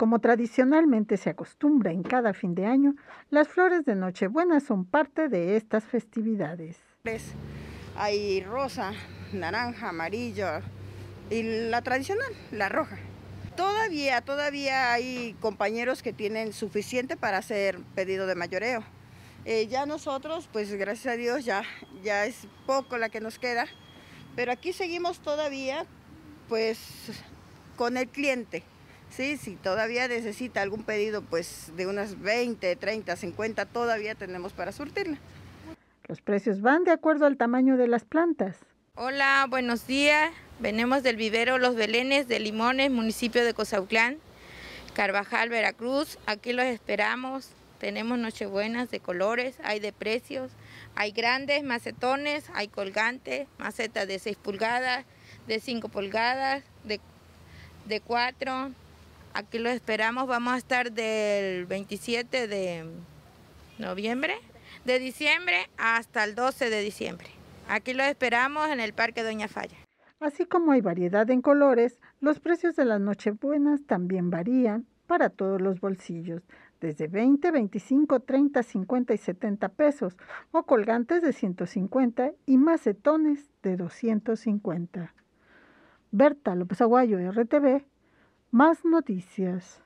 Como tradicionalmente se acostumbra en cada fin de año, las flores de Nochebuena son parte de estas festividades. Hay rosa, naranja, amarillo y la tradicional, la roja. Todavía, todavía hay compañeros que tienen suficiente para hacer pedido de mayoreo. Eh, ya nosotros, pues gracias a Dios, ya, ya es poco la que nos queda, pero aquí seguimos todavía, pues, con el cliente. Sí, si todavía necesita algún pedido, pues de unas 20, 30, 50, todavía tenemos para surtirla. Los precios van de acuerdo al tamaño de las plantas. Hola, buenos días. Venimos del vivero Los Belenes de Limones, municipio de Cozauclán, Carvajal, Veracruz. Aquí los esperamos. Tenemos nochebuenas de colores, hay de precios, hay grandes macetones, hay colgantes, macetas de 6 pulgadas, de 5 pulgadas, de, de 4. Aquí lo esperamos, vamos a estar del 27 de noviembre, de diciembre hasta el 12 de diciembre. Aquí lo esperamos en el Parque Doña Falla. Así como hay variedad en colores, los precios de las Nochebuenas también varían para todos los bolsillos, desde 20, 25, 30, 50 y 70 pesos, o colgantes de 150 y macetones de 250. Berta López Aguayo, RTV, más noticias.